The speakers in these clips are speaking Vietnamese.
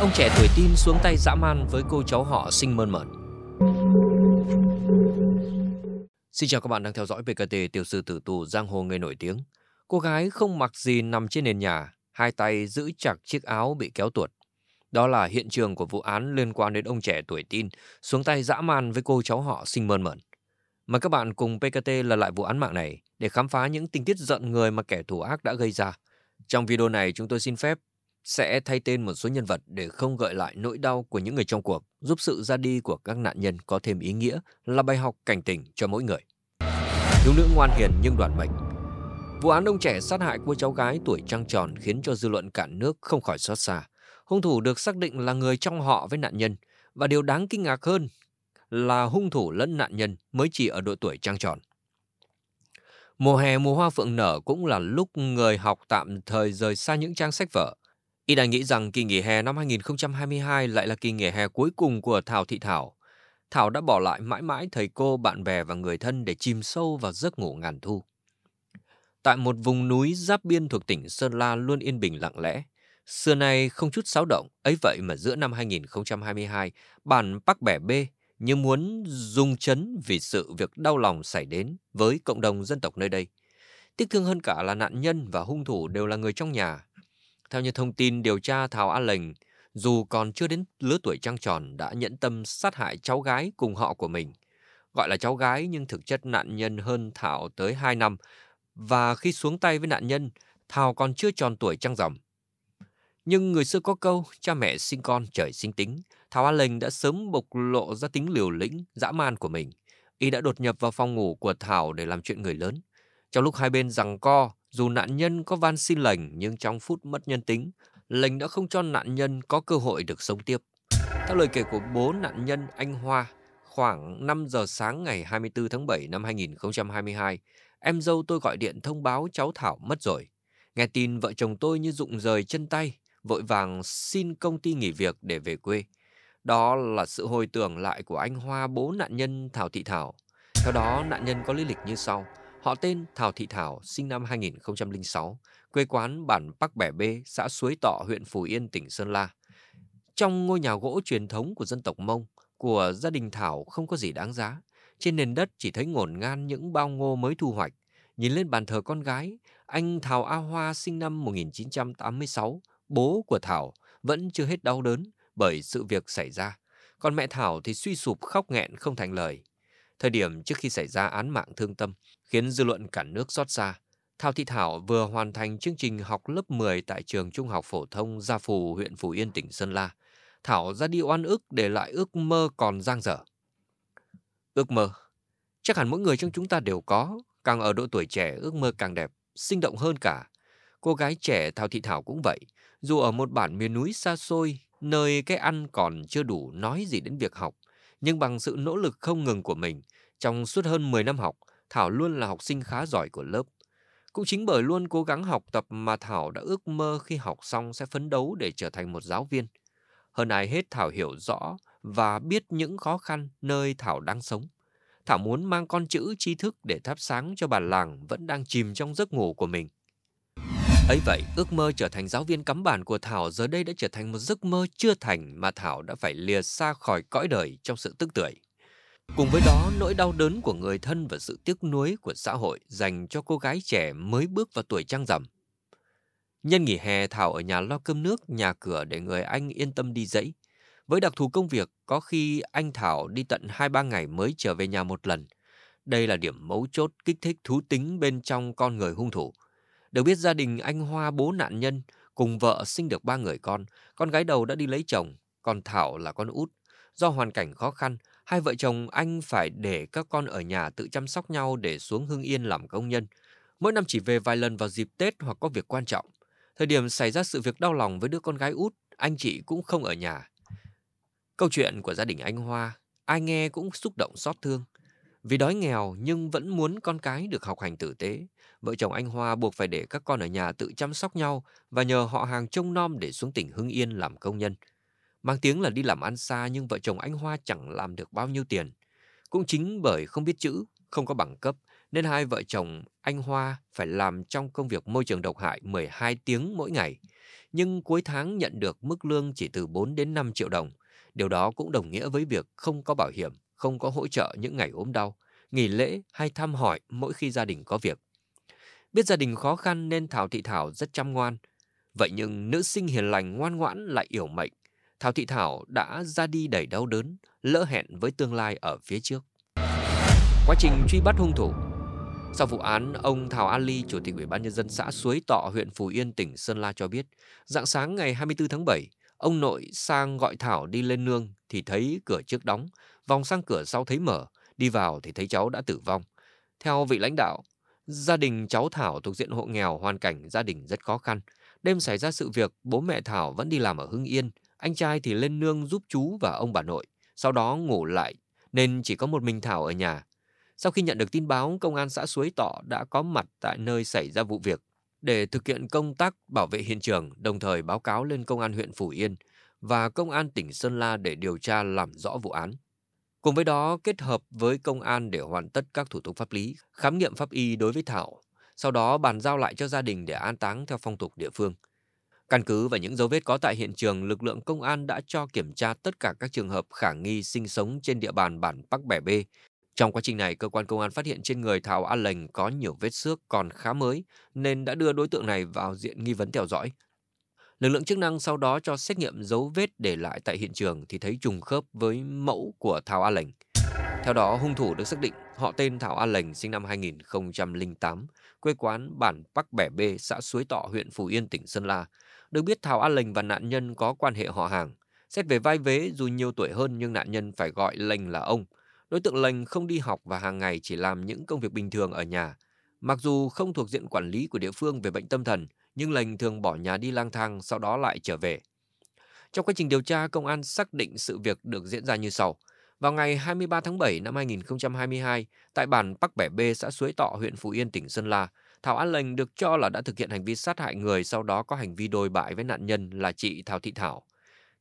Ông trẻ tuổi tin xuống tay dã man với cô cháu họ sinh mơn mởn. Xin chào các bạn đang theo dõi VKT tiểu sư tử tù giang hồ người nổi tiếng. Cô gái không mặc gì nằm trên nền nhà, hai tay giữ chặt chiếc áo bị kéo tuột. Đó là hiện trường của vụ án liên quan đến ông trẻ tuổi tin xuống tay dã man với cô cháu họ sinh mơn mởn. Mời các bạn cùng PKT là lại vụ án mạng này để khám phá những tình tiết giận người mà kẻ thù ác đã gây ra. Trong video này chúng tôi xin phép sẽ thay tên một số nhân vật để không gợi lại nỗi đau của những người trong cuộc, giúp sự ra đi của các nạn nhân có thêm ý nghĩa là bài học cảnh tỉnh cho mỗi người. Thiếu nữ ngoan hiền nhưng đoạn mệnh Vụ án ông trẻ sát hại cô cháu gái tuổi trăng tròn khiến cho dư luận cả nước không khỏi xót xa. Hung thủ được xác định là người trong họ với nạn nhân và điều đáng kinh ngạc hơn là hung thủ lẫn nạn nhân mới chỉ ở độ tuổi trăng tròn. Mùa hè mùa hoa phượng nở cũng là lúc người học tạm thời rời xa những trang sách vở, Y đã nghĩ rằng kỳ nghỉ hè năm 2022 lại là kỳ nghỉ hè cuối cùng của Thảo Thị Thảo. Thảo đã bỏ lại mãi mãi thầy cô, bạn bè và người thân để chìm sâu vào giấc ngủ ngàn thu. Tại một vùng núi giáp biên thuộc tỉnh Sơn La luôn yên bình lặng lẽ. Xưa nay không chút xáo động, ấy vậy mà giữa năm 2022, bản Bắc Bẻ B như muốn rung chấn vì sự việc đau lòng xảy đến với cộng đồng dân tộc nơi đây. Tiếc thương hơn cả là nạn nhân và hung thủ đều là người trong nhà, theo như thông tin điều tra Thảo A Lệnh, dù còn chưa đến lứa tuổi trăng tròn đã nhẫn tâm sát hại cháu gái cùng họ của mình. Gọi là cháu gái nhưng thực chất nạn nhân hơn Thảo tới 2 năm và khi xuống tay với nạn nhân, Thảo còn chưa tròn tuổi trăng rằm. Nhưng người xưa có câu cha mẹ sinh con trời sinh tính, Thảo A Lệnh đã sớm bộc lộ ra tính liều lĩnh, dã man của mình. Y đã đột nhập vào phòng ngủ của Thảo để làm chuyện người lớn. Trong lúc hai bên rằng co, dù nạn nhân có van xin lệnh nhưng trong phút mất nhân tính, lệnh đã không cho nạn nhân có cơ hội được sống tiếp. Theo lời kể của bố nạn nhân anh Hoa, khoảng 5 giờ sáng ngày 24 tháng 7 năm 2022, em dâu tôi gọi điện thông báo cháu Thảo mất rồi. Nghe tin vợ chồng tôi như rụng rời chân tay, vội vàng xin công ty nghỉ việc để về quê. Đó là sự hồi tưởng lại của anh Hoa bố nạn nhân Thảo Thị Thảo. Theo đó, nạn nhân có lý lịch như sau – Họ tên Thảo Thị Thảo, sinh năm 2006, quê quán bản Bắc Bẻ Bê, xã Suối Tọ, huyện Phù Yên, tỉnh Sơn La. Trong ngôi nhà gỗ truyền thống của dân tộc Mông, của gia đình Thảo không có gì đáng giá. Trên nền đất chỉ thấy ngổn ngang những bao ngô mới thu hoạch. Nhìn lên bàn thờ con gái, anh Thảo A Hoa sinh năm 1986, bố của Thảo, vẫn chưa hết đau đớn bởi sự việc xảy ra. Còn mẹ Thảo thì suy sụp khóc nghẹn không thành lời thời điểm trước khi xảy ra án mạng thương tâm, khiến dư luận cả nước xót xa. Thảo Thị Thảo vừa hoàn thành chương trình học lớp 10 tại trường Trung học phổ thông Gia Phù, huyện Phú Yên, tỉnh Sơn La. Thảo ra đi oan ức để lại ước mơ còn dang dở. Ước mơ. Chắc hẳn mỗi người trong chúng ta đều có, càng ở độ tuổi trẻ ước mơ càng đẹp, sinh động hơn cả. Cô gái trẻ Thảo Thị Thảo cũng vậy, dù ở một bản miền núi xa xôi, nơi cái ăn còn chưa đủ nói gì đến việc học, nhưng bằng sự nỗ lực không ngừng của mình, trong suốt hơn 10 năm học, Thảo luôn là học sinh khá giỏi của lớp. Cũng chính bởi luôn cố gắng học tập mà Thảo đã ước mơ khi học xong sẽ phấn đấu để trở thành một giáo viên. Hơn ai hết Thảo hiểu rõ và biết những khó khăn nơi Thảo đang sống. Thảo muốn mang con chữ tri thức để thắp sáng cho bản làng vẫn đang chìm trong giấc ngủ của mình ấy vậy, ước mơ trở thành giáo viên cắm bản của Thảo giờ đây đã trở thành một giấc mơ chưa thành mà Thảo đã phải lìa xa khỏi cõi đời trong sự tức tưởi. Cùng với đó, nỗi đau đớn của người thân và sự tiếc nuối của xã hội dành cho cô gái trẻ mới bước vào tuổi trăng rằm. Nhân nghỉ hè, Thảo ở nhà lo cơm nước, nhà cửa để người anh yên tâm đi dãy. Với đặc thù công việc, có khi anh Thảo đi tận hai ba ngày mới trở về nhà một lần. Đây là điểm mấu chốt kích thích thú tính bên trong con người hung thủ – được biết gia đình anh Hoa bố nạn nhân cùng vợ sinh được ba người con, con gái đầu đã đi lấy chồng, còn Thảo là con út. Do hoàn cảnh khó khăn, hai vợ chồng anh phải để các con ở nhà tự chăm sóc nhau để xuống Hưng Yên làm công nhân. Mỗi năm chỉ về vài lần vào dịp Tết hoặc có việc quan trọng. Thời điểm xảy ra sự việc đau lòng với đứa con gái út, anh chị cũng không ở nhà. Câu chuyện của gia đình anh Hoa, ai nghe cũng xúc động xót thương. Vì đói nghèo nhưng vẫn muốn con cái được học hành tử tế, vợ chồng anh Hoa buộc phải để các con ở nhà tự chăm sóc nhau và nhờ họ hàng trông nom để xuống tỉnh Hưng Yên làm công nhân. Mang tiếng là đi làm ăn xa nhưng vợ chồng anh Hoa chẳng làm được bao nhiêu tiền. Cũng chính bởi không biết chữ, không có bằng cấp nên hai vợ chồng anh Hoa phải làm trong công việc môi trường độc hại 12 tiếng mỗi ngày. Nhưng cuối tháng nhận được mức lương chỉ từ 4 đến 5 triệu đồng. Điều đó cũng đồng nghĩa với việc không có bảo hiểm, không có hỗ trợ những ngày ốm đau, nghỉ lễ hay thăm hỏi mỗi khi gia đình có việc. Biết gia đình khó khăn nên Thảo Thị Thảo rất chăm ngoan. Vậy nhưng nữ sinh hiền lành ngoan ngoãn lại yểu mệnh. Thảo Thị Thảo đã ra đi đầy đau đớn, lỡ hẹn với tương lai ở phía trước. Quá trình truy bắt hung thủ Sau vụ án, ông Thảo Ali, Chủ tịch Ủy ban Nhân dân xã Suối Tọ, huyện Phù Yên, tỉnh Sơn La cho biết, dạng sáng ngày 24 tháng 7, ông nội sang gọi Thảo đi lên nương thì thấy cửa trước đóng, vòng sang cửa sau thấy mở, đi vào thì thấy cháu đã tử vong. Theo vị lãnh đạo, gia đình cháu Thảo thuộc diện hộ nghèo, hoàn cảnh gia đình rất khó khăn. Đêm xảy ra sự việc, bố mẹ Thảo vẫn đi làm ở Hưng Yên, anh trai thì lên nương giúp chú và ông bà nội, sau đó ngủ lại, nên chỉ có một mình Thảo ở nhà. Sau khi nhận được tin báo, công an xã Suối Tọ đã có mặt tại nơi xảy ra vụ việc để thực hiện công tác bảo vệ hiện trường, đồng thời báo cáo lên công an huyện Phủ Yên và công an tỉnh Sơn La để điều tra làm rõ vụ án. Cùng với đó, kết hợp với công an để hoàn tất các thủ tục pháp lý, khám nghiệm pháp y đối với Thảo, sau đó bàn giao lại cho gia đình để an táng theo phong tục địa phương. Căn cứ và những dấu vết có tại hiện trường, lực lượng công an đã cho kiểm tra tất cả các trường hợp khả nghi sinh sống trên địa bàn bản Bắc Bẻ B. Trong quá trình này, cơ quan công an phát hiện trên người Thảo An Lành có nhiều vết xước còn khá mới, nên đã đưa đối tượng này vào diện nghi vấn theo dõi, Lực lượng chức năng sau đó cho xét nghiệm dấu vết để lại tại hiện trường thì thấy trùng khớp với mẫu của Thảo A Lành. Theo đó, hung thủ được xác định họ tên Thảo A Lành sinh năm 2008, quê quán bản Bắc Bẻ B, xã Suối Tọ, huyện Phú Yên, tỉnh Sơn La. Được biết Thảo A Lành và nạn nhân có quan hệ họ hàng. Xét về vai vế, dù nhiều tuổi hơn nhưng nạn nhân phải gọi Lành là ông. Đối tượng Lành không đi học và hàng ngày chỉ làm những công việc bình thường ở nhà. Mặc dù không thuộc diện quản lý của địa phương về bệnh tâm thần, nhưng lành thường bỏ nhà đi lang thang sau đó lại trở về. Trong quá trình điều tra, công an xác định sự việc được diễn ra như sau. Vào ngày 23 tháng 7 năm 2022, tại bản Bắc Bẻ B, xã Suối Tọ, huyện Phú Yên, tỉnh Sơn La, Thảo An Lành được cho là đã thực hiện hành vi sát hại người sau đó có hành vi đồi bại với nạn nhân là chị Thảo Thị Thảo.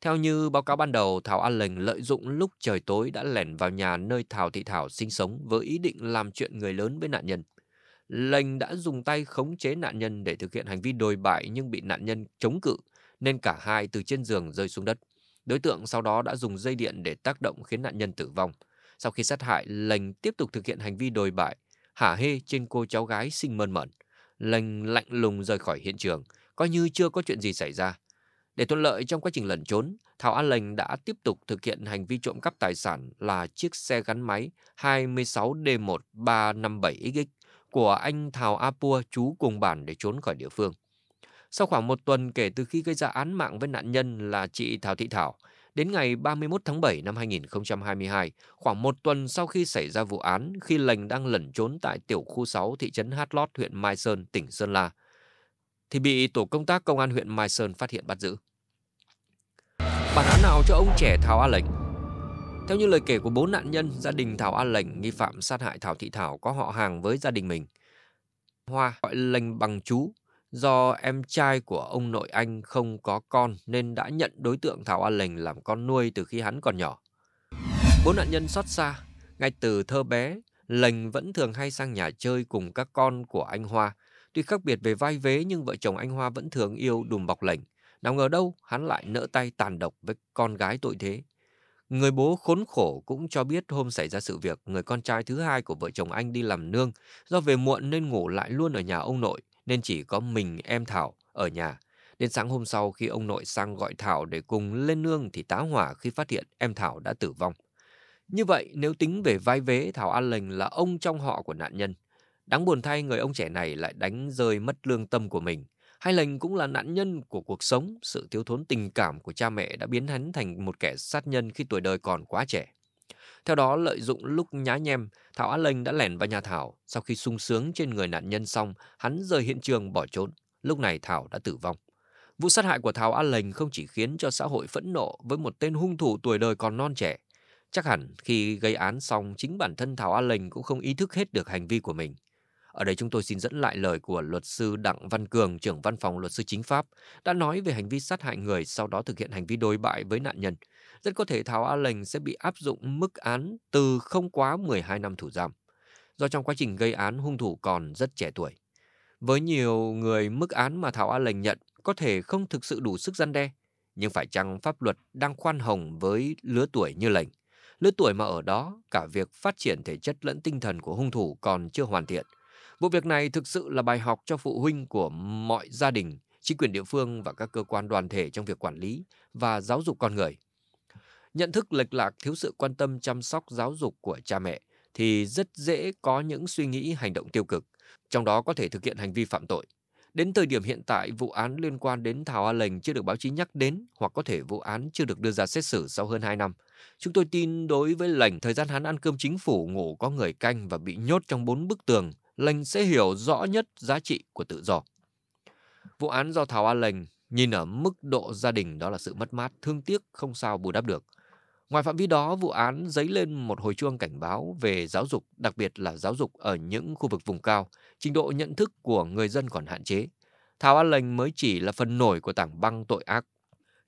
Theo như báo cáo ban đầu, Thảo An Lành lợi dụng lúc trời tối đã lẻn vào nhà nơi Thảo Thị Thảo sinh sống với ý định làm chuyện người lớn với nạn nhân. Lệnh đã dùng tay khống chế nạn nhân để thực hiện hành vi đồi bại nhưng bị nạn nhân chống cự, nên cả hai từ trên giường rơi xuống đất. Đối tượng sau đó đã dùng dây điện để tác động khiến nạn nhân tử vong. Sau khi sát hại, lành tiếp tục thực hiện hành vi đồi bại, hả hê trên cô cháu gái sinh mơn mẩn. Lành lạnh lùng rời khỏi hiện trường, coi như chưa có chuyện gì xảy ra. Để thuận lợi trong quá trình lẩn trốn, Thảo An Lành đã tiếp tục thực hiện hành vi trộm cắp tài sản là chiếc xe gắn máy 26D1357XX của anh Thảo Apua trú cùng bản để trốn khỏi địa phương. Sau khoảng một tuần kể từ khi gây ra án mạng với nạn nhân là chị Thảo Thị Thảo, đến ngày 31 tháng 7 năm 2022, khoảng một tuần sau khi xảy ra vụ án, khi lành đang lẩn trốn tại tiểu khu 6 thị trấn Hát Lót, huyện Mai Sơn, tỉnh Sơn La, thì bị tổ công tác công an huyện Mai Sơn phát hiện bắt giữ. Bản án nào cho ông trẻ Thảo A Lệnh theo như lời kể của bốn nạn nhân, gia đình Thảo A Lệnh, nghi phạm sát hại Thảo Thị Thảo có họ hàng với gia đình mình. Hoa gọi Lệnh bằng chú, do em trai của ông nội anh không có con nên đã nhận đối tượng Thảo A Lệnh làm con nuôi từ khi hắn còn nhỏ. Bốn nạn nhân xót xa, ngay từ thơ bé, Lệnh vẫn thường hay sang nhà chơi cùng các con của anh Hoa. Tuy khác biệt về vai vế nhưng vợ chồng anh Hoa vẫn thường yêu đùm bọc Lệnh. Nào ngờ đâu, hắn lại nỡ tay tàn độc với con gái tội thế. Người bố khốn khổ cũng cho biết hôm xảy ra sự việc, người con trai thứ hai của vợ chồng anh đi làm nương, do về muộn nên ngủ lại luôn ở nhà ông nội, nên chỉ có mình em Thảo ở nhà. Đến sáng hôm sau khi ông nội sang gọi Thảo để cùng lên nương thì tá hỏa khi phát hiện em Thảo đã tử vong. Như vậy, nếu tính về vai vế, Thảo An Lành là ông trong họ của nạn nhân. Đáng buồn thay, người ông trẻ này lại đánh rơi mất lương tâm của mình. Hai lành cũng là nạn nhân của cuộc sống, sự thiếu thốn tình cảm của cha mẹ đã biến hắn thành một kẻ sát nhân khi tuổi đời còn quá trẻ. Theo đó, lợi dụng lúc nhá nhem, Thảo Á Lệnh đã lẻn vào nhà Thảo. Sau khi sung sướng trên người nạn nhân xong, hắn rời hiện trường bỏ trốn. Lúc này Thảo đã tử vong. Vụ sát hại của Thảo Á Lệnh không chỉ khiến cho xã hội phẫn nộ với một tên hung thủ tuổi đời còn non trẻ. Chắc hẳn khi gây án xong, chính bản thân Thảo Á Lệnh cũng không ý thức hết được hành vi của mình. Ở đây chúng tôi xin dẫn lại lời của luật sư Đặng Văn Cường, trưởng văn phòng luật sư chính pháp, đã nói về hành vi sát hại người sau đó thực hiện hành vi đối bại với nạn nhân. Rất có thể Thảo A Lành sẽ bị áp dụng mức án từ không quá 12 năm tù giam. Do trong quá trình gây án, hung thủ còn rất trẻ tuổi. Với nhiều người, mức án mà Thảo A Lành nhận có thể không thực sự đủ sức gian đe. Nhưng phải chăng pháp luật đang khoan hồng với lứa tuổi như lành? Lứa tuổi mà ở đó, cả việc phát triển thể chất lẫn tinh thần của hung thủ còn chưa hoàn thiện – Vụ việc này thực sự là bài học cho phụ huynh của mọi gia đình, chính quyền địa phương và các cơ quan đoàn thể trong việc quản lý và giáo dục con người. Nhận thức lệch lạc thiếu sự quan tâm chăm sóc giáo dục của cha mẹ thì rất dễ có những suy nghĩ hành động tiêu cực, trong đó có thể thực hiện hành vi phạm tội. Đến thời điểm hiện tại, vụ án liên quan đến Thảo A Lệnh chưa được báo chí nhắc đến hoặc có thể vụ án chưa được đưa ra xét xử sau hơn 2 năm. Chúng tôi tin đối với Lệnh, thời gian hắn ăn cơm chính phủ, ngủ có người canh và bị nhốt trong bốn bức tường lệnh sẽ hiểu rõ nhất giá trị của tự do. Vụ án do Thảo A Lệnh nhìn ở mức độ gia đình đó là sự mất mát thương tiếc không sao bù đắp được. Ngoài phạm vi đó, vụ án dấy lên một hồi chuông cảnh báo về giáo dục, đặc biệt là giáo dục ở những khu vực vùng cao, trình độ nhận thức của người dân còn hạn chế. Thảo An Lệnh mới chỉ là phần nổi của tảng băng tội ác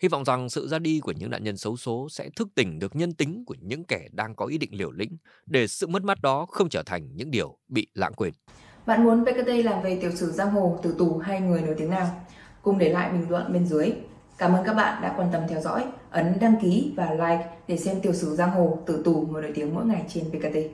Hy vọng rằng sự ra đi của những nạn nhân xấu số sẽ thức tỉnh được nhân tính của những kẻ đang có ý định liều lĩnh để sự mất mát đó không trở thành những điều bị lãng quên. Bạn muốn PKT làm về tiểu sử giang hồ, tử tù hay người nổi tiếng nào? Cùng để lại bình luận bên dưới. Cảm ơn các bạn đã quan tâm theo dõi, ấn đăng ký và like để xem tiểu sử giang hồ, tử tù, người nổi tiếng mỗi ngày trên PKT.